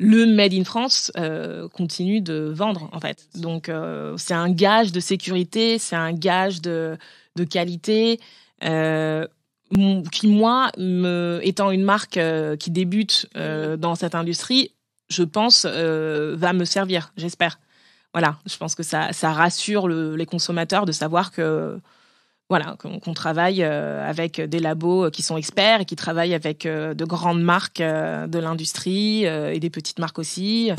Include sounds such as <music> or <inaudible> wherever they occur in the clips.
le Made in France euh, continue de vendre en fait. Donc euh, c'est un gage de sécurité, c'est un gage de, qualité euh, qui moi, étant une marque qui débute dans cette industrie, je pense va me servir, j'espère. Voilà, je pense que ça, rassure les consommateurs de savoir que voilà, qu'on travaille euh, avec des labos euh, qui sont experts et qui travaillent avec euh, de grandes marques de l'industrie et des petites marques aussi.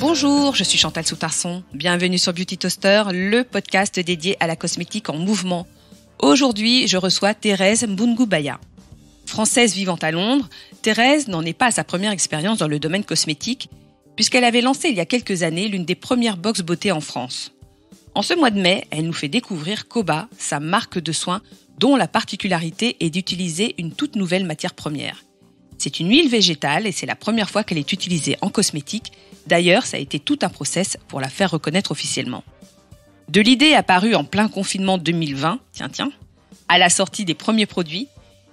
Bonjour, je suis Chantal Soutarson. Bienvenue sur Beauty Toaster, le podcast dédié à la cosmétique en mouvement. Aujourd'hui, je reçois Thérèse Mbungubaya. Française vivant à Londres, Thérèse n'en est pas à sa première expérience dans le domaine cosmétique, puisqu'elle avait lancé il y a quelques années l'une des premières box beauté en France. En ce mois de mai, elle nous fait découvrir Koba, sa marque de soins dont la particularité est d'utiliser une toute nouvelle matière première. C'est une huile végétale et c'est la première fois qu'elle est utilisée en cosmétique. D'ailleurs, ça a été tout un process pour la faire reconnaître officiellement. De l'idée apparue en plein confinement 2020, tiens tiens, à la sortie des premiers produits,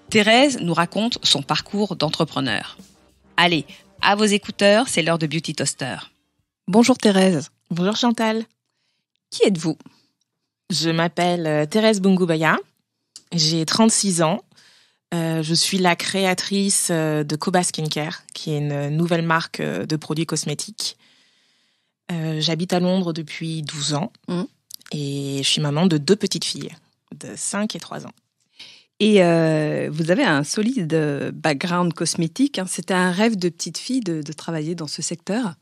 Thérèse nous raconte son parcours d'entrepreneur. Allez, à vos écouteurs, c'est l'heure de Beauty Toaster. Bonjour Thérèse. Bonjour Chantal. Qui êtes-vous Je m'appelle euh, Thérèse Bungubaya. J'ai 36 ans. Euh, je suis la créatrice euh, de Koba Skincare, qui est une nouvelle marque de produits cosmétiques. J'habite à Londres depuis 12 ans mmh. et je suis maman de deux petites filles de 5 et 3 ans. Et euh, vous avez un solide euh, background cosmétique. Hein. C'était un rêve de petite fille de, travailler dans ce secteur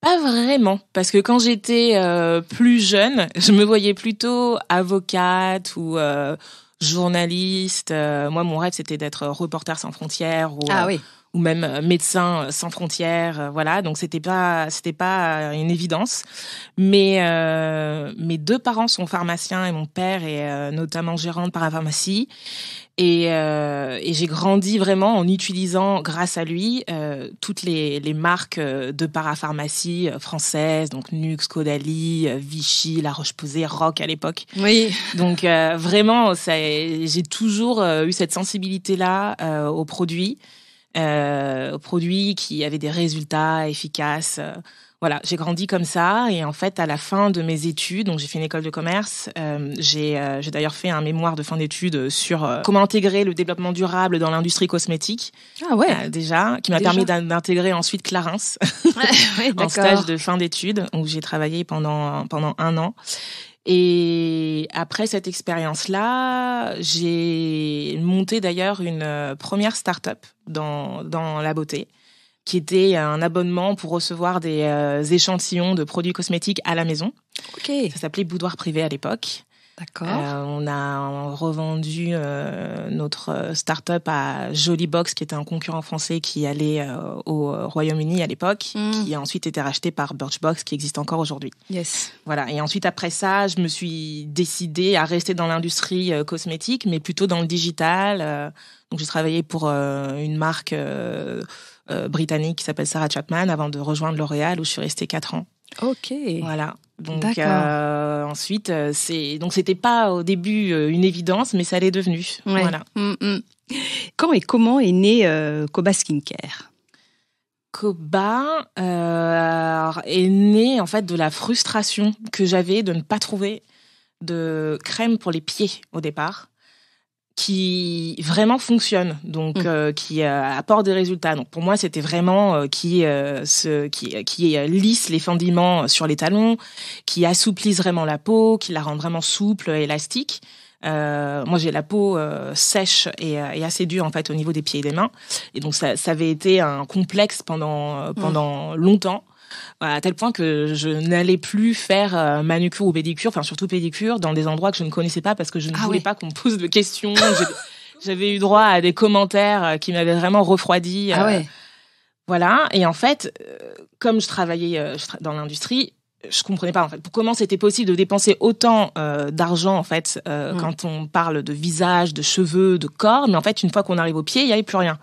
pas vraiment, parce que quand j'étais euh, plus jeune, je me voyais plutôt avocate ou journaliste. moi, mon rêve, c'était d'être reporter sans frontières ou ah, oui ou même euh, médecin euh, sans frontières, euh, voilà. Donc c'était pas c'était pas une évidence. Mais mes deux parents sont pharmaciens et mon père est notamment gérant de parapharmacie. Et, et j'ai grandi vraiment en utilisant, grâce à lui, toutes les, les, marques de parapharmacie françaises, donc Nux, Caudalie, Vichy, La Roche-Posay, Rock à l'époque. Oui. Donc vraiment, j'ai toujours eu cette sensibilité-là aux produits euh, produits qui avaient des résultats efficaces. Euh, voilà, j'ai grandi comme ça et en fait, à la fin de mes études, donc j'ai fait une école de commerce, euh, j'ai euh, j'ai d'ailleurs fait un mémoire de fin d'études sur comment intégrer le développement durable dans l'industrie cosmétique. Ah ouais. déjà, qui m'a permis d'intégrer ensuite Clarins ouais, <laughs> en stage de fin d'études où j'ai travaillé pendant pendant un an. Et après cette expérience-là, j'ai monté d'ailleurs une euh, première start-up dans, dans la beauté, qui était un abonnement pour recevoir des euh, échantillons de produits cosmétiques à la maison. Ça s'appelait Boudoir Privé à l'époque. D'accord. Euh, on a revendu euh, notre euh, start-up à Jollybox, qui était un concurrent français qui allait au Royaume-Uni à l'époque, hmm. qui a ensuite été racheté par Birchbox, qui existe encore aujourd'hui. Yes. Voilà. Et ensuite, après ça, je me suis décidée à rester dans l'industrie cosmétique, mais plutôt dans le digital. donc, j'ai travaillé pour une marque britannique qui s'appelle Sarah Chapman avant de rejoindre L'Oréal, où je suis restée 4 ans. Ok. Voilà. Donc euh, ensuite, euh, c'est donc c'était pas au début euh, une évidence, mais ça l'est devenu. Voilà. Mm, mm. Quand et comment est né Koba Skincare Koba est né en fait de la frustration que j'avais de ne pas trouver de crème pour les pieds au départ qui vraiment fonctionne, donc mm. euh, qui euh, apporte des résultats. Donc pour moi, c'était vraiment euh, qui qui, lisse les fendiments sur les talons, qui assouplisse vraiment la peau, qui la rend vraiment souple, élastique. moi, j'ai la peau sèche et, assez dure en fait au niveau des pieds et des mains, et donc ça, avait été un complexe pendant mm. pendant longtemps à tel point que je n'allais plus faire euh, manucure ou pédicure, enfin surtout pédicure, dans des endroits que je ne connaissais pas parce que je ne ah voulais pas qu'on me pose de questions. <laughs> J'avais eu droit à des commentaires euh, qui m'avaient vraiment refroidi. Euh, ah voilà. Et en fait, comme je travaillais dans l'industrie, je ne comprenais pas en fait comment c'était possible de dépenser autant d'argent en fait mm. quand on parle de visage, de cheveux, de corps, mais en fait une fois qu'on arrive au pied, il n'y avait plus rien.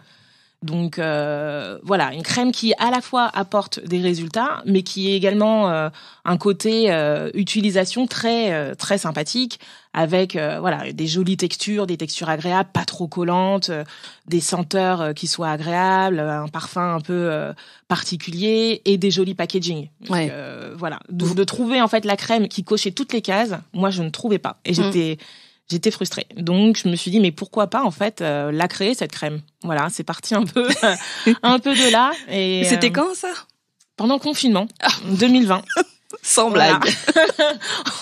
Donc euh, voilà, une crème qui à la fois apporte des résultats, mais qui est également euh, un côté euh, utilisation très très sympathique, avec voilà des jolies textures, des textures agréables, pas trop collantes, des senteurs qui soient agréables, un parfum un peu particulier et des jolis packaging. voilà, de, trouver en fait la crème qui cochait toutes les cases, moi je ne trouvais pas et mmh. j'étais j'étais frustrée. Donc je me suis dit mais pourquoi pas en fait euh, la créer cette crème. Voilà, c'est parti un peu <laughs> un peu de là et euh, C'était quand ça Pendant le confinement, 2020. Ah. <laughs> Sans blague. <laughs>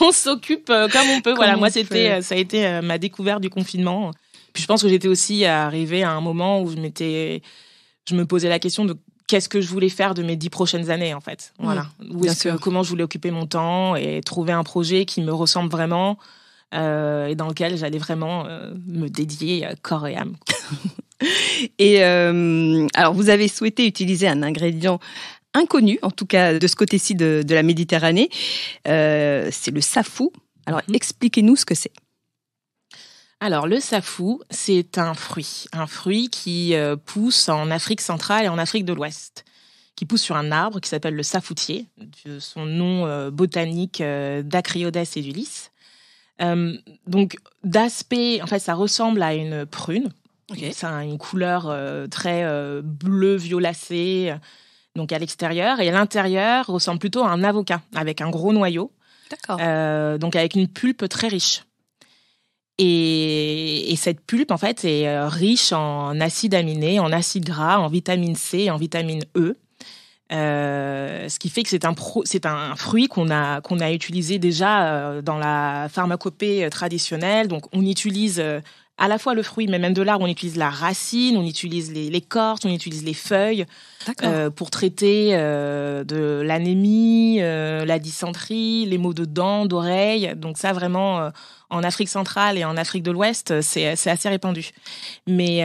on s'occupe euh, comme on peut. voilà, moi c'était ça a été ma découverte du confinement. Puis je pense que j'étais aussi arrivée à un moment où je m'étais je me posais la question de qu'est-ce que je voulais faire de mes dix prochaines années en fait. Voilà. comment je voulais occuper mon temps et trouver un projet qui me ressemble vraiment, euh, et dans lequel j'allais vraiment euh, me dédier euh, corps et âme. <laughs> et alors, vous avez souhaité utiliser un ingrédient inconnu, en tout cas de ce côté-ci de, la Méditerranée. c'est le safou. Alors, mhm. expliquez-nous ce que c'est. Alors, le safou, c'est un fruit, un fruit qui pousse en Afrique centrale et en Afrique de l'Ouest, qui pousse sur un arbre qui s'appelle le safoutier, son nom botanique euh, et edulis. Euh, donc d'aspect, en fait, ça ressemble à une prune. Ça a une couleur euh, très euh, bleu violacé, donc à l'extérieur. Et à l'intérieur ressemble plutôt à un avocat, avec un gros noyau. D'accord. donc avec une pulpe très riche. Et, et, cette pulpe, en fait, est riche en acides aminés, en acides gras, en vitamine C, et en vitamine E. Euh, ce qui fait que c'est un, un fruit qu'on a, qu'on a utilisé déjà euh, dans la pharmacopée euh, traditionnelle. Donc on utilise à la fois le fruit, mais même de l'arbre, on utilise la racine, on utilise les, cortes, on utilise les feuilles euh, pour traiter euh, de l'anémie, euh, la dysenterie, les maux de dents, d'oreilles. Donc ça, vraiment, en Afrique centrale et en Afrique de l'Ouest, c'est, assez répandu. Mais,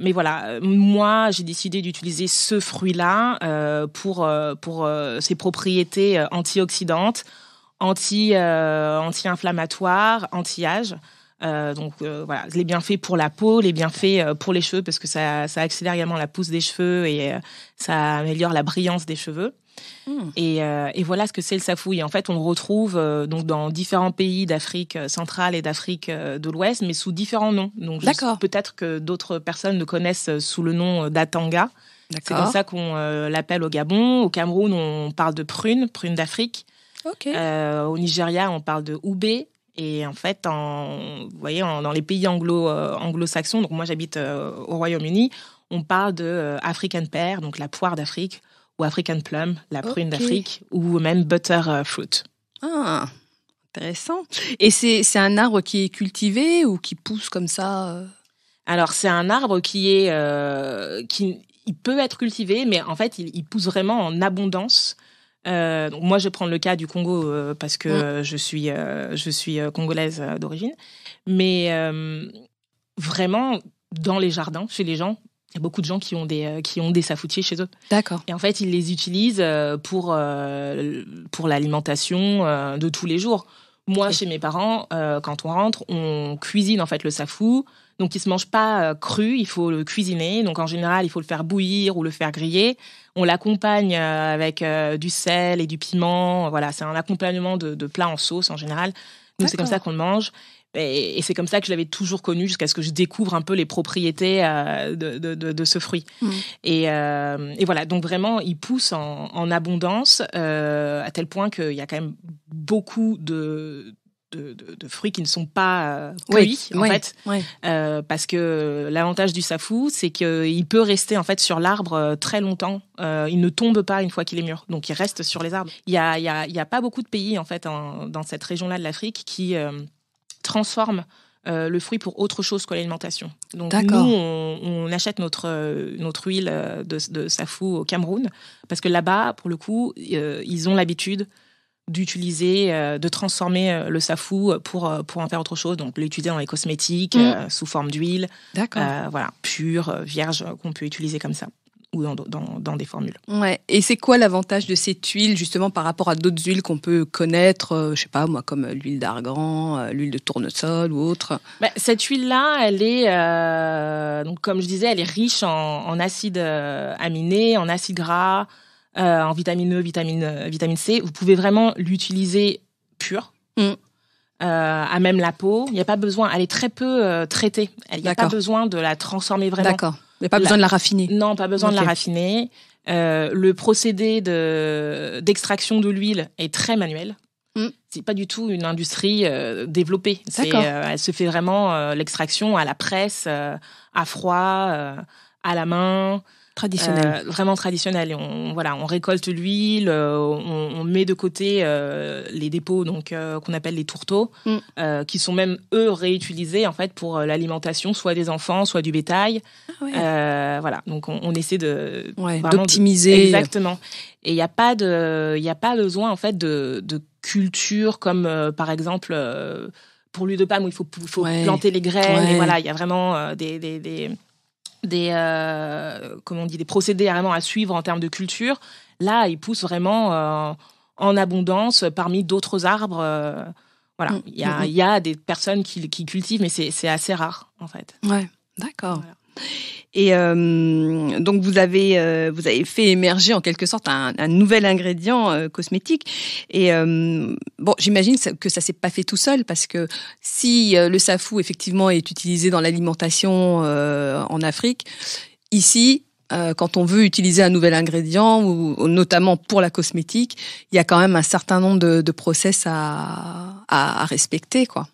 mais voilà, moi, j'ai décidé d'utiliser ce fruit-là pour, pour ses propriétés antioxydantes, anti, anti-inflammatoires, anti-âge. anti inflammatoires anti âge euh, donc euh, voilà, les bienfaits pour la peau, les bienfaits euh, pour les cheveux parce que ça, accélère également la pousse des cheveux et ça améliore la brillance des cheveux. Hmm. Et, voilà ce que c'est le safouille. En fait, on le retrouve donc dans différents pays d'Afrique centrale et d'Afrique de l'Ouest, mais sous différents noms. Donc, peut-être que d'autres personnes le connaissent sous le nom d'Atanga. C'est comme ça qu'on l'appelle au Gabon. Au Cameroun, on parle de prune, prune d'Afrique. au Nigeria, on parle de oubé. Et en fait, vous voyez, dans les pays anglo, euh, anglo-saxons, donc moi j'habite euh, au Royaume-Uni, on parle de euh, African pear, donc la poire d'Afrique, ou African plum, la prune d'Afrique, ou même butterfruit. Ah, intéressant. Et c'est, c'est un arbre qui est cultivé ou qui pousse comme ça Alors c'est un arbre qui est qui il peut être cultivé, mais en fait il pousse vraiment en abondance. Euh, donc moi, je prends le cas du Congo euh, parce que je suis, euh, je suis congolaise d'origine. Mais vraiment, dans les jardins, chez les gens, il y a beaucoup de gens qui ont des, qui ont des safoutiers chez eux. D'accord. Et en fait, ils les utilisent pour, pour l'alimentation de tous les jours. Moi, chez mes parents, quand on rentre, on cuisine en fait le safou. Donc, il se mange pas euh, cru, il faut le cuisiner. Donc, en général, il faut le faire bouillir ou le faire griller. On l'accompagne euh, avec euh, du sel et du piment. Voilà, c'est un accompagnement de, plat en sauce en général. Donc, c'est comme ça qu'on le mange. Et, c'est comme ça que je l'avais toujours connu jusqu'à ce que je découvre un peu les propriétés de, ce fruit. Mmh. Et, voilà, donc vraiment, il pousse en, abondance, à tel point qu'il y a quand même beaucoup de, de, fruits qui ne sont pas cueillis euh, en fait euh, parce que l'avantage du safou c'est qu'il euh, peut rester en fait sur l'arbre très longtemps il ne tombe pas une fois qu'il est mûr donc il reste sur les arbres il y a, y a, pas beaucoup de pays en fait dans cette région là de l'Afrique qui transforment le fruit pour autre chose que l'alimentation. Donc nous, on, achète notre, notre huile de, safou au Cameroun, parce que là-bas, pour le coup, ils ont l'habitude d'utiliser, euh, de transformer euh, le safou euh, pour, pour en faire autre chose. Donc, l'utiliser dans les cosmétiques, mm. sous forme d'huile. D'accord. voilà, pure, vierge, qu'on peut utiliser comme ça ou dans, des formules. Ouais. Et c'est quoi l'avantage de cette huile, justement, par rapport à d'autres huiles qu'on peut connaître, je sais pas, moi, comme l'huile d'argan, l'huile de tournesol ou autre bah, Cette huile-là, elle est, donc, comme je disais, elle est riche en acides aminés, en acides gras, euh, en vitamine E, vitamine, euh, vitamine C. Vous pouvez vraiment l'utiliser pur. Mm. Euh, à même la peau. Il n'y a pas besoin, elle est très peu traitée. Il n'y a pas besoin de la transformer vraiment. D'accord. Il n'y a pas besoin de la raffiner. Non, pas besoin de la raffiner. le procédé d'extraction de l'huile est très manuel. Mm. C'est pas du tout une industrie développée. elle se fait vraiment l'extraction à la presse, à froid, à la main. Traditionnel. Euh, vraiment traditionnel. Et on, voilà, on récolte l'huile, euh, on, met de côté euh, les dépôts donc qu'on appelle les tourteaux, mm. qui sont même eux réutilisés en fait pour l'alimentation, soit des enfants, soit du bétail. Ah voilà, donc on, essaie de d'optimiser. Exactement. Et il n'y a pas de, il a pas besoin en fait de, culture comme par exemple pour l'huile de palme où il faut, faut planter les graines. voilà, il y a vraiment des des, euh, on dit, des procédés vraiment à suivre en termes de culture. Là, ils poussent vraiment euh, en abondance parmi d'autres arbres. Euh, voilà, mm. mm, mm. il y, a, des personnes qui, cultivent, mais c'est assez rare en fait. Ouais, d'accord. Et euh, donc vous avez euh, vous avez fait émerger en quelque sorte un, un nouvel ingrédient euh, cosmétique. Et bon, j'imagine que ça s'est pas fait tout seul parce que si le safou effectivement est utilisé dans l'alimentation en Afrique, ici quand on veut utiliser un nouvel ingrédient, ou, notamment pour la cosmétique, il y a quand même un certain nombre de, de process à, à, à respecter, quoi.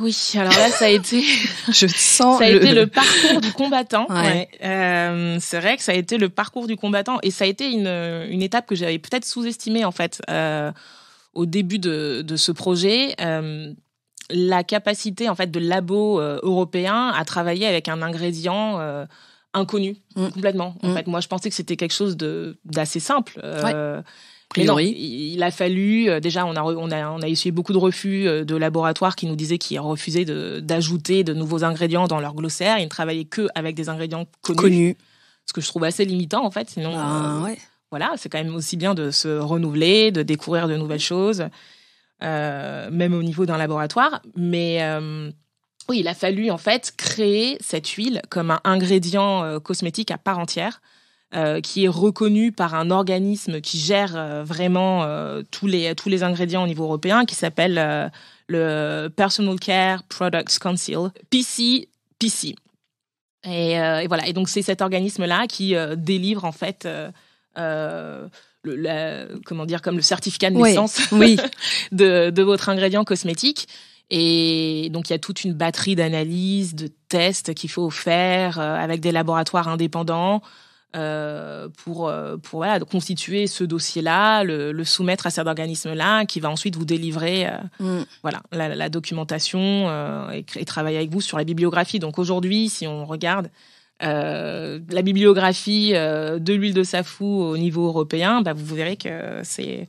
Oui, alors là, ça a été. <laughs> je sens. <laughs> Ça a le... été le parcours du combattant. Euh, c'est vrai que ça a été le parcours du combattant et ça a été une, une étape que j'avais peut-être sous-estimée en fait euh, au début de, de ce projet. Euh, la capacité en fait de labo européen à travailler avec un ingrédient inconnu mm. complètement. En mm. fait, moi, je pensais que c'était quelque chose de d'assez simple. Mais Non, il a fallu euh, déjà on a on beaucoup de refus euh, de laboratoires qui nous disaient qu'ils refusaient d'ajouter de, nouveaux ingrédients dans leur glossaire. Ils ne travaillaient que avec des ingrédients connus. Ce que je trouve assez limitant en fait. Sinon, ah, euh, voilà, c'est quand même aussi bien de se renouveler, de découvrir de nouvelles choses, même au niveau d'un laboratoire. Mais oui, il a fallu en fait créer cette huile comme un ingrédient cosmétique à part entière. Euh, qui est reconnu par un organisme qui gère euh, vraiment euh, tous, les, tous les ingrédients au niveau européen, qui s'appelle le Personal Care Products Council, PC, PC. Et, voilà, et donc c'est cet organisme-là qui délivre en fait... Le, comment dire, comme le certificat de naissance <laughs> <laughs> de, de, votre ingrédient cosmétique. Et donc, il y a toute une batterie d'analyses, de tests qu'il faut faire avec des laboratoires indépendants euh, pour, euh, pour voilà, constituer ce dossier-là, le, soumettre à cet organisme-là, qui va ensuite vous délivrer euh, mm. voilà, la, documentation et, travailler avec vous sur la bibliographie. Donc aujourd'hui, si on regarde la bibliographie de l'huile de safou au niveau européen, bah vous verrez que c'est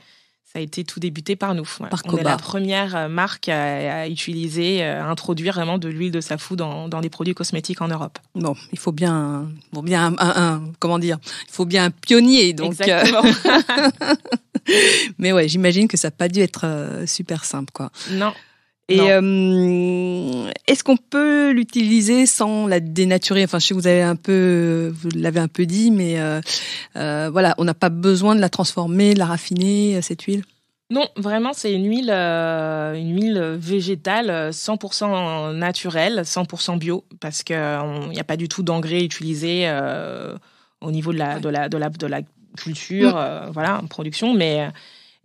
ça a été tout débuté par nous. Par On est la première euh, marque à, utiliser, à euh, introduire vraiment de l'huile de safou dans, dans des produits cosmétiques en Europe. Bon, il faut bien, bon, bien un, comment dire, il faut bien un pionnier. Donc, euh. Exactement. <laughs> Mais ouais, j'imagine que ça n'a pas dû être super simple, quoi. Non. Et euh, est-ce qu'on peut l'utiliser sans la dénaturer Enfin, je sais que vous avez un peu, vous l'avez un peu dit, mais euh, euh, voilà, on n'a pas besoin de la transformer, de la raffiner cette huile. Non, vraiment, c'est une huile, une huile végétale 100% naturelle, 100% bio, parce qu'il n'y a pas du tout d'engrais utilisé au niveau de la, culture, mm. voilà, en production, mais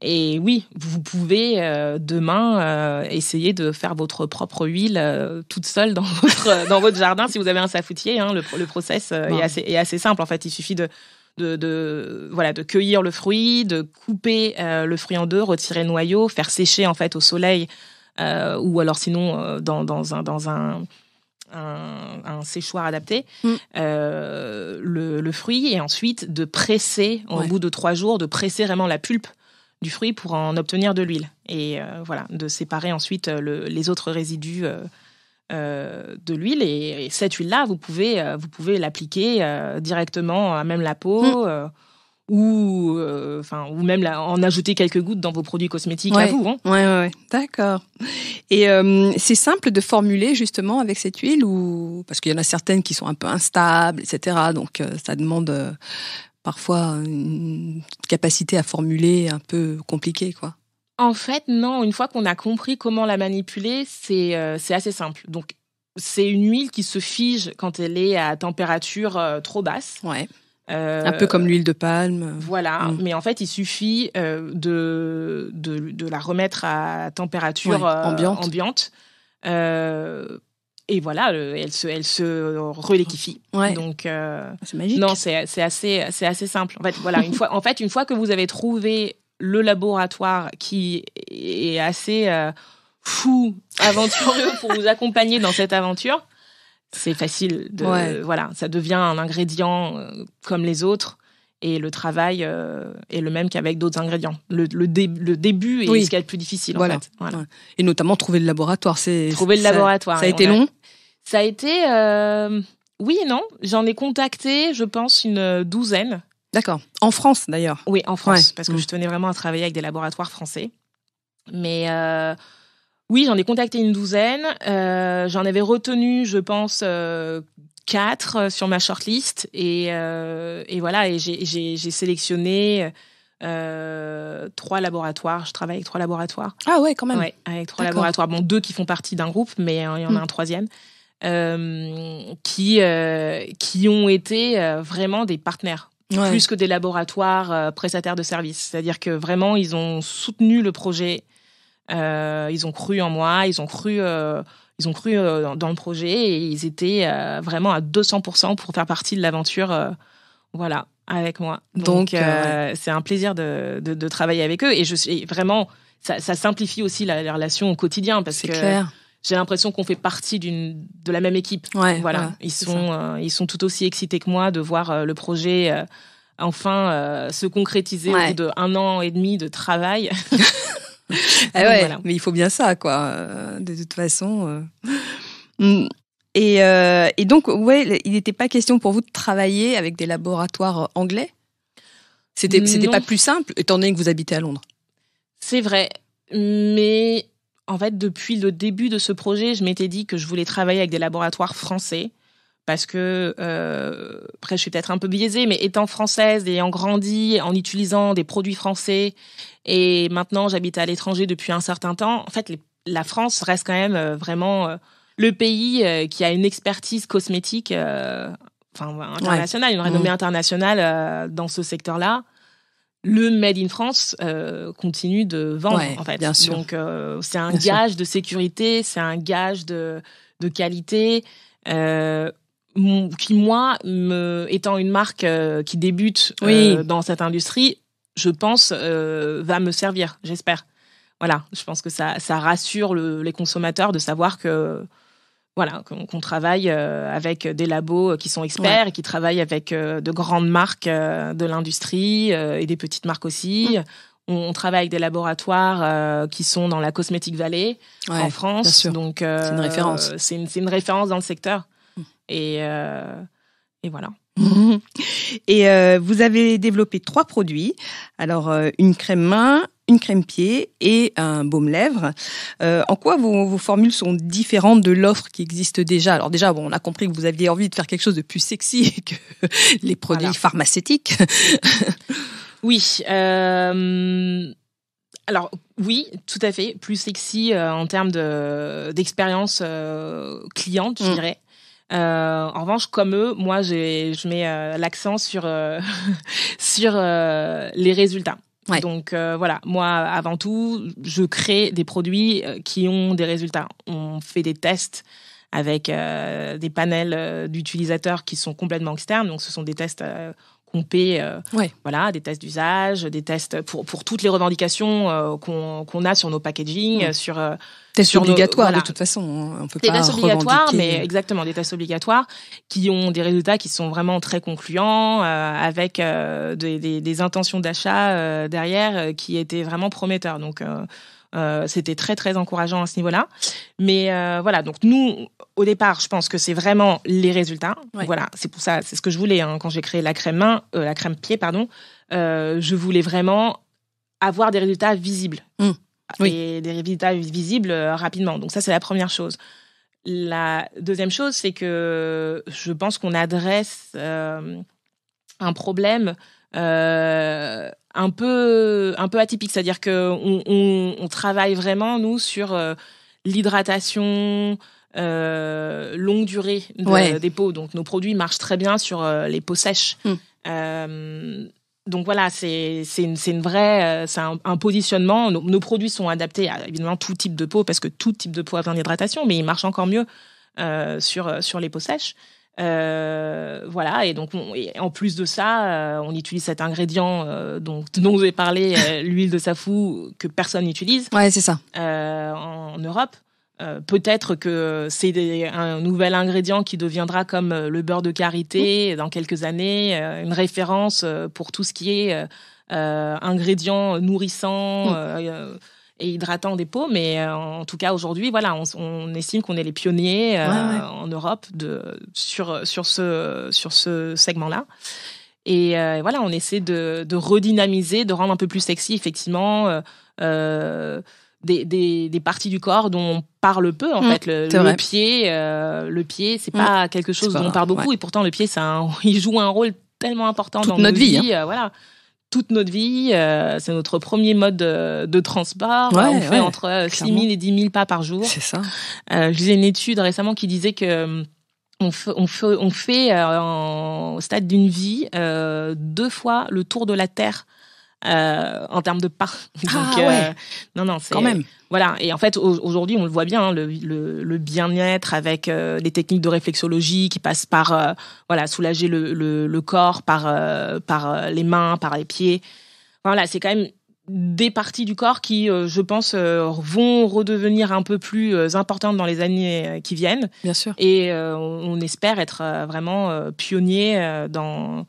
et oui, vous pouvez euh, demain euh, essayer de faire votre propre huile euh, toute seule dans <laughs> votre, dans votre jardin si vous avez un safoutier. Hein. le, process est, assez, est assez simple en fait. Il suffit de, de, voilà de cueillir le fruit, de couper le fruit en deux, retirer le noyau, faire sécher en fait au soleil ou alors sinon dans, dans, un, dans un, un, séchoir adapté mm. le, fruit et ensuite de presser au bout de trois jours de presser vraiment la pulpe du fruit pour en obtenir de l'huile. Et euh, voilà, de séparer ensuite euh, les autres résidus euh, de l'huile. Et, cette huile-là, vous pouvez, vous pouvez l'appliquer directement à même la peau. Mm. ou, enfin, ou même en ajouter quelques gouttes dans vos produits cosmétiques à vous. Hein. ouais, d'accord. Et c'est simple de formuler justement avec cette huile ou parce qu'il y en a certaines qui sont un peu instables, etc. Donc ça demande parfois une capacité à formuler un peu compliquée, quoi. En fait, non, une fois qu'on a compris comment la manipuler, c'est euh, assez simple. Donc, c'est une huile qui se fige quand elle est à température euh, trop basse. Ouais. Euh, un peu comme l'huile de palme. Voilà, mm. mais en fait, il suffit de, de, la remettre à température ambiante, ambiante et voilà, elle se, elle se reléquifie. Donc, euh, c'est magique. Non, c'est, c'est assez, c'est assez simple. En fait, voilà, une fois, en fait, une fois que vous avez trouvé le laboratoire qui est assez euh, fou, aventureux pour vous accompagner dans cette aventure, c'est facile. Voilà, ça devient un ingrédient euh, comme les autres et le travail est le même qu'avec d'autres ingrédients. Le, le, début est ce qu'il y plus difficile. En fait. Et notamment trouver le laboratoire. C'est, trouver le laboratoire. Ça, a été long ça a été euh, oui et non. J'en ai contacté, je pense, une douzaine. D'accord. En France d'ailleurs. Oui, en France, parce que mm. je tenais vraiment à travailler avec des laboratoires français. Mais euh, oui, j'en ai contacté une douzaine. Euh, j'en avais retenu, je pense, quatre sur ma shortlist. Et, voilà, et j'ai sélectionné trois laboratoires. Je travaille avec trois laboratoires. Ah ouais, quand même. avec trois laboratoires. Bon, deux qui font partie d'un groupe, mais il y en a mm. un troisième. Euh, qui, euh, qui ont été euh, vraiment des partenaires. Plus que des laboratoires prestataires de services. C'est-à-dire que vraiment, ils ont soutenu le projet, ils ont cru en moi, ils ont cru ils ont cru dans, le projet et ils étaient vraiment à 200% pour faire partie de l'aventure. voilà, avec moi. Donc, c'est un plaisir de, de, travailler avec eux et je suis vraiment. Ça, simplifie aussi la, relation au quotidien parce que clair j'ai l'impression qu'on fait partie d'une de la même équipe. voilà, ils sont euh, ils sont tout aussi excités que moi de voir euh, le projet euh, enfin se concrétiser au bout de un an et demi de travail. <laughs> Eh <laughs> mais il faut bien ça quoi. De toute façon. Mm. Et, et, donc ouais, il n'était pas question pour vous de travailler avec des laboratoires anglais. C'était c'était pas plus simple étant donné que vous habitez à Londres. C'est vrai, mais en fait, depuis le début de ce projet, je m'étais dit que je voulais travailler avec des laboratoires français parce que euh, après je suis peut-être un peu biaisée, mais étant française, et ayant grandi, en utilisant des produits français, et maintenant j'habite à l'étranger depuis un certain temps, en fait la France reste quand même euh, vraiment euh, le pays qui a une expertise cosmétique, enfin internationale, une renommée mmh. internationale dans ce secteur-là le Made in France euh, continue de vendre, en fait. Donc, euh, c'est un gage de sécurité, c'est un gage de, de qualité. Euh, qui, moi, me, étant une marque qui débute dans cette industrie, je pense, va me servir, j'espère. Voilà, je pense que ça, ça rassure les consommateurs de savoir que voilà, qu'on travaille euh, avec des labos euh, qui sont experts et qui travaillent avec euh, de grandes marques de l'industrie et des petites marques aussi. Mm. On, travaille avec des laboratoires qui sont dans la Cosmetic Valley en France. Donc c'est une référence. C'est une, référence dans le secteur. Mm. Et, et voilà. <laughs> et vous avez développé trois produits. Alors une crème main, une crème pied et un baume lèvres. Euh, en quoi vos, formules sont différentes de l'offre qui existe déjà Alors déjà, bon, on a compris que vous aviez envie de faire quelque chose de plus sexy <laughs> que les produits pharmaceutiques. <laughs> oui. Euh, alors oui, tout à fait, plus sexy euh, en termes d'expérience cliente, je mm. dirais. en revanche, comme eux, moi, je mets l'accent sur, <laughs> sur les résultats. Donc euh, voilà, moi avant tout, je crée des produits euh, qui ont des résultats. On fait des tests avec euh, des panels d'utilisateurs qui sont complètement externes. Donc ce sont des tests on paie euh, voilà, des tests d'usage, des tests pour, pour toutes les revendications euh, qu'on a sur nos packaging sur... Euh, hein. tests obligatoires, de toute façon, des tests obligatoires, mais exactement, des tests obligatoires qui ont des résultats qui sont vraiment très concluants, avec des, intentions d'achat derrière qui étaient vraiment prometteurs. Donc... Euh, c'était très très encourageant à ce niveau-là. Mais euh, voilà, donc nous, au départ, je pense que c'est vraiment les résultats. Voilà, c'est pour ça, c'est ce que je voulais hein. quand j'ai créé la crème main, euh, la crème pied, pardon. je voulais vraiment avoir des résultats visibles mmh. des résultats visibles rapidement. Donc ça, c'est la première chose. La deuxième chose, c'est que je pense qu'on adresse un problème un peu un peu atypique, c'est-à-dire que on, travaille vraiment nous sur euh, l'hydratation euh, longue durée des peaux. Donc nos produits marchent très bien sur euh, les peaux sèches. Hmm. donc voilà, c'est une, vraie, c'est un, positionnement. Nos, produits sont adaptés à évidemment tout type de peau parce que tout type de peau a besoin d'hydratation, mais ils marchent encore mieux sur sur les peaux sèches. Euh, voilà, et donc en plus de ça, euh, on utilise cet ingrédient euh, donc dont, vous avez parlé, <laughs> l'huile de safou, que personne n'utilise. Ouais, c'est ça. en Europe. Peut-être que c'est un nouvel ingrédient qui deviendra comme le beurre de karité dans quelques années, une référence pour tout ce qui est ingrédient nourrissant et hydratant des peaux. Mais euh, en tout cas, aujourd'hui, voilà, on, estime qu'on est les pionniers euh, en Europe sur, ce, sur ce segment-là. Euh, et voilà, on essaie de, de, redynamiser, de rendre un peu plus sexy, effectivement, des, des, parties du corps dont on parle peu, en mm, fait. Le, pied, le pied, c'est mm. pas quelque chose dont on parle beaucoup, et pourtant, le pied, <laughs> il joue un rôle tellement important dans notre vie. Hein. voilà toute notre vie. Euh, c'est notre premier mode euh, de, transport. on fait entre 6 euh, 000 et 10 000 pas par jour. C'est ça. je lisais une étude récemment qui disait que on fait, au stade d'une vie deux fois le tour de la Terre euh, en termes de pas. <laughs> ah, euh, ouais. non, non, c'est quand même. Voilà. Et en fait, aujourd'hui, on le voit bien, hein, le, le, bien-être avec les euh, des techniques de réflexologie qui passent par voilà soulager le, le corps, par par les mains, par les pieds. Voilà, c'est quand même des parties du corps qui, je pense, vont redevenir un peu plus importantes dans les années qui viennent. Bien sûr. Et on espère être vraiment pionnier dans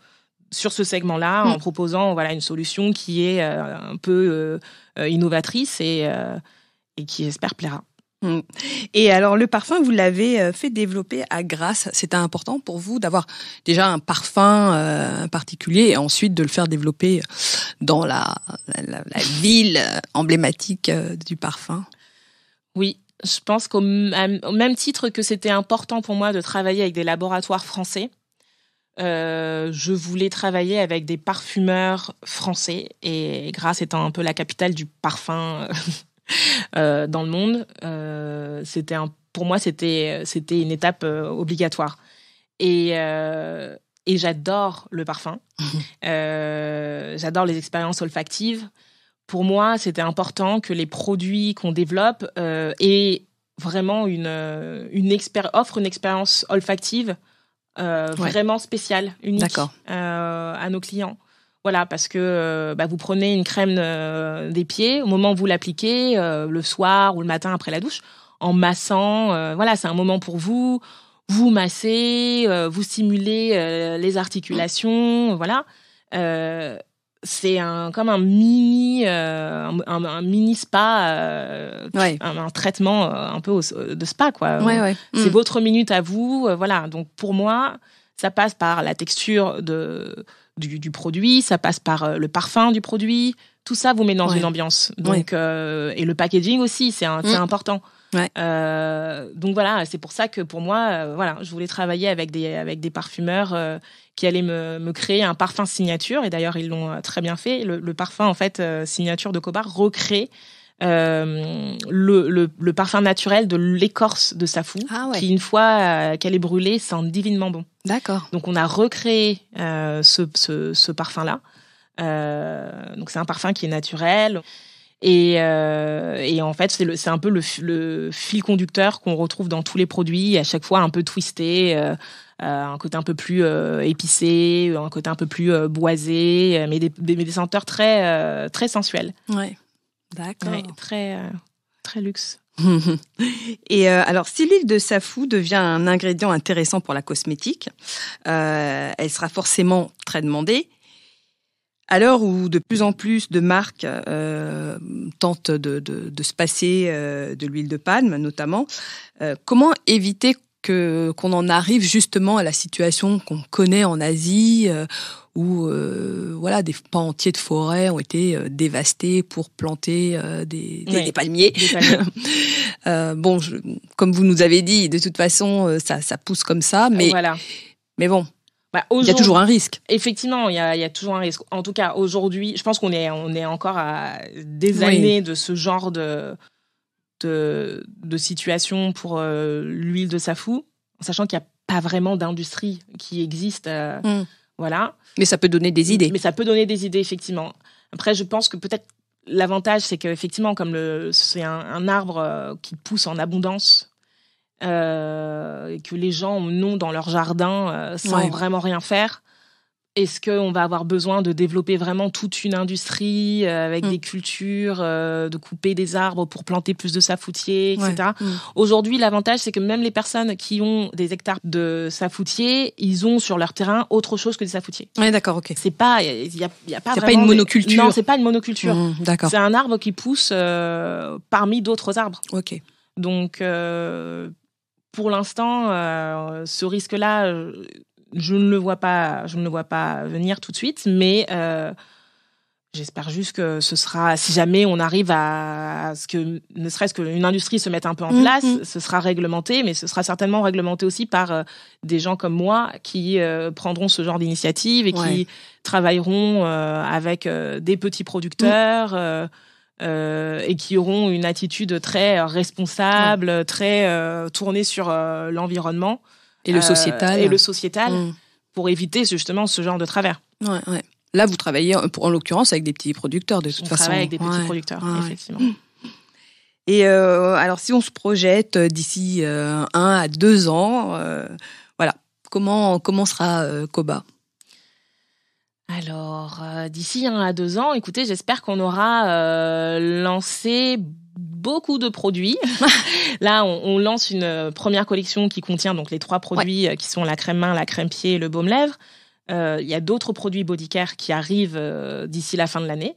sur ce segment-là en mm. proposant voilà une solution qui est euh, un peu euh, euh, innovatrice et, et qui j'espère plaira. Mm. Et alors le parfum, vous l'avez fait développer à Grasse. C'était important pour vous d'avoir déjà un parfum particulier et ensuite de le faire développer dans la, la ville emblématique du parfum. Oui, je pense qu'au même titre que c'était important pour moi de travailler avec des laboratoires français, euh, je voulais travailler avec des parfumeurs français et Grasse étant un peu la capitale du parfum <laughs> euh, dans le monde, euh, c'était pour moi c'était c'était une étape obligatoire. Et, j'adore le parfum, <laughs> j'adore les expériences olfactives. Pour moi, c'était important que les produits qu'on développe aient vraiment une, une offre une expérience olfactive euh, vraiment spécial unique euh, à nos clients. Voilà, parce que euh, bah, vous prenez une crème des pieds, au moment où vous l'appliquez, le soir ou le matin après la douche, en massant, voilà, c'est un moment pour vous, vous massez, vous stimulez les articulations, voilà c'est un comme un mini euh, un, mini spa euh, un, traitement euh, un peu de spa quoi c'est mm. votre minute à vous voilà donc pour moi ça passe par la texture de du, produit ça passe par le parfum du produit tout ça vous met dans une ambiance donc et le packaging aussi c'est mm. important donc voilà, c'est pour ça que pour moi, voilà, je voulais travailler avec des avec des parfumeurs qui allait me, créer un parfum signature. Et d'ailleurs, ils l'ont euh, très bien fait. Le, parfum, en fait, euh, signature de Cobar recrée euh, le, le, parfum naturel de l'écorce de safou, ah qui une fois qu'elle est brûlée, sent divinement bon. D'accord. Donc on a recréé ce, ce, ce parfum-là. donc c'est un parfum qui est naturel. Et, euh, et en fait, c'est un peu le, le fil conducteur qu'on retrouve dans tous les produits, à chaque fois un peu twisté. Euh, euh un côté un peu plus euh, épicé, un côté un peu plus boisé, mais des, des, des, senteurs très, très sensuelles. Ouais, d'accord. très, très luxe. <laughs> Et alors, si l'huile de safou devient un ingrédient intéressant pour la cosmétique, elle sera forcément très demandée. À l'heure où de plus en plus de marques euh, tentent de, se passer euh, de l'huile de palme, notamment, euh, comment éviter que qu'on en arrive justement à la situation qu'on connaît en Asie où voilà des pans entiers de forêts ont été dévastés pour planter des, palmiers. <laughs> bon, comme vous nous avez dit, de toute façon, ça, ça pousse comme ça, mais mais bon, bah, il y a toujours un risque. Effectivement, il y a, toujours un risque. En tout cas, aujourd'hui, je pense qu'on est, on est encore à des années de ce genre de, de, situation pour euh, l'huile de safou, en sachant qu'il n'y a pas vraiment d'industrie qui existe. Euh, hmm. Voilà. Mais ça peut donner des idées. Mais ça peut donner des idées, effectivement. Après, je pense que peut-être l'avantage, c'est qu'effectivement, comme c'est un, arbre euh, qui pousse en abondance, euh, que les gens ont dans leur jardin euh, sans vraiment rien faire Est-ce qu'on va avoir besoin de développer vraiment toute une industrie euh, avec mm. des cultures, de couper des arbres pour planter plus de safoutiers, etc. Mm. Aujourd'hui, l'avantage, c'est que même les personnes qui ont des hectares de safoutiers, ils ont sur leur terrain autre chose que des safoutiers. Ouais, d'accord, ok. C'est pas, il pas, une monoculture. Non, c'est pas une monoculture. Mm, d'accord. C'est un arbre qui pousse parmi d'autres arbres. Ok. Donc, pour l'instant, euh, ce risque-là, euh, je ne le vois pas, je ne le vois pas venir tout de suite, mais euh, J'espère juste que ce sera, si jamais on arrive à ce que, ne serait-ce qu'une industrie se mette un peu en mm-hmm. place, ce sera réglementé, mais ce sera certainement réglementé aussi par des gens comme moi qui prendront ce genre d'initiative et qui travailleront avec des petits producteurs. Mm. Euh, et qui auront une attitude très euh, responsable, très euh, tournée sur l'environnement et le sociétal et le sociétal mm. pour éviter justement ce genre de travers. Là, vous travaillez en, l'occurrence avec des petits producteurs de toute façon. Travaille avec des petits producteurs, effectivement. Et alors, si on se projette d'ici un à deux ans, voilà, comment comment sera Koba alors, euh, d'ici un à deux ans, écoutez, j'espère qu'on aura euh, lancé beaucoup de produits. <laughs> Là, on, lance une euh, première collection qui contient donc les trois produits qui sont la crème main, la crème pied et le baume lèvres. Il y a d'autres produits body care qui arrivent d'ici la fin de l'année.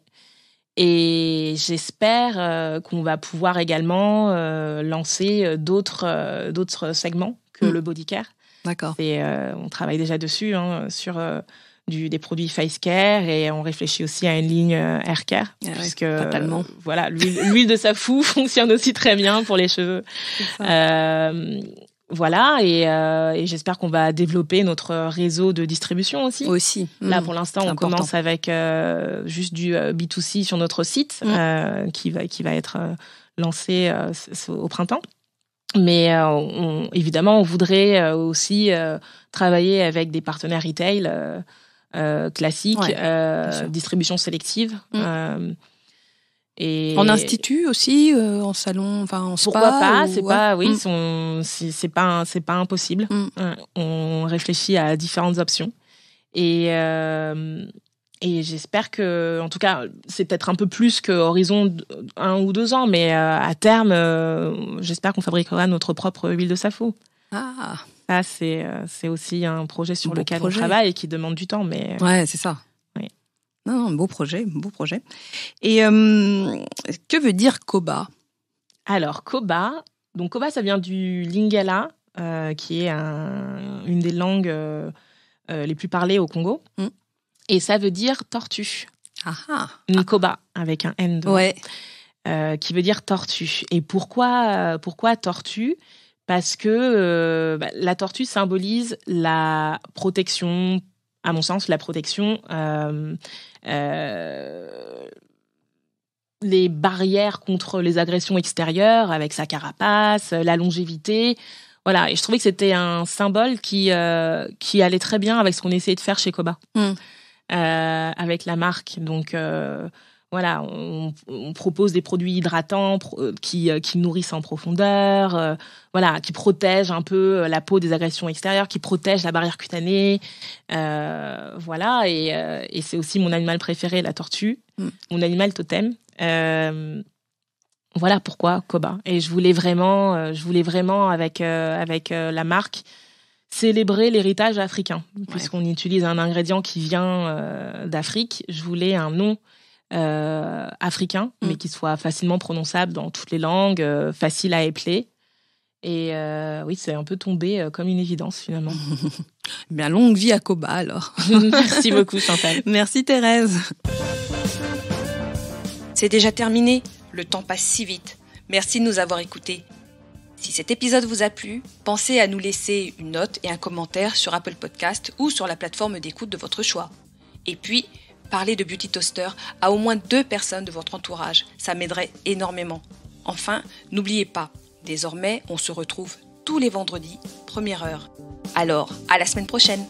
Et j'espère qu'on va pouvoir également lancer d'autres d'autres segments que hmm. le body care. D'accord. Et on travaille déjà dessus hein, sur du, des produits face care et on réfléchit aussi à une ligne euh, hair care parce ah puisque euh, voilà l'huile <laughs> de fou <laughs> fonctionne aussi très bien pour les cheveux. Euh, voilà, et, et j'espère qu'on va développer notre réseau de distribution aussi. Aussi. Là, mmh. pour l'instant, on commence avec juste du B2C sur notre site mmh. qui, va, qui va être lancé au printemps. Mais on, évidemment, on voudrait aussi travailler avec des partenaires retail euh, classique, euh, distribution sélective. Mm. Euh, et en institut aussi, en salon, enfin en spa. Pourquoi pas mm. C'est pas, oui, c'est pas, c'est pas impossible. Mm. On réfléchit à différentes options et et j'espère que, en tout cas, c'est peut-être un peu plus que horizon un ou deux ans, mais à terme, j'espère qu'on fabriquera notre propre huile de safo. Ah. Ah, c'est, euh, c'est aussi un projet sur lequel on travaille et qui demande du temps, mais. Euh, ouais, c'est ça. Oui. Non, beau projet, beau projet. Et euh, que veut dire Koba Alors, Koba, donc Koba, ça vient du Lingala, qui est une des langues les plus parlées au Congo. Hmm. Et ça veut dire tortue. Ah Koba, avec un N qui veut dire tortue. Et pourquoi, pourquoi tortue parce que euh, bah, la tortue symbolise la protection, à mon sens, la protection, euh, euh, les barrières contre les agressions extérieures avec sa carapace, la longévité. Voilà, et je trouvais que c'était un symbole qui, qui allait très bien avec ce qu'on essayait de faire chez Koba, hmm. avec la marque. Donc, voilà, on, propose des produits hydratants euh, euh, qui, nourrissent en profondeur, euh, voilà, qui protègent un peu la peau des agressions extérieures, qui protègent la barrière cutanée, voilà. Et, c'est aussi mon animal préféré, la tortue, mm. mon animal totem. voilà pourquoi Koba. Et je voulais vraiment, je voulais vraiment avec avec la marque célébrer l'héritage africain, puisqu'on utilise un ingrédient qui vient d'Afrique. Je voulais un nom euh, africain, mm. mais qui soit facilement prononçable dans toutes les langues, euh, facile à épeler. Et euh, oui, c'est un peu tombé euh, comme une évidence finalement. <laughs> Bien longue vie à Koba alors. <laughs> Merci beaucoup Chantal. <laughs> Merci Thérèse. C'est déjà terminé, le temps passe si vite. Merci de nous avoir écoutés. Si cet épisode vous a plu, pensez à nous laisser une note et un commentaire sur Apple Podcast ou sur la plateforme d'écoute de votre choix. Et puis, Parlez de Beauty Toaster à au moins deux personnes de votre entourage, ça m'aiderait énormément. Enfin, n'oubliez pas, désormais, on se retrouve tous les vendredis, première heure. Alors, à la semaine prochaine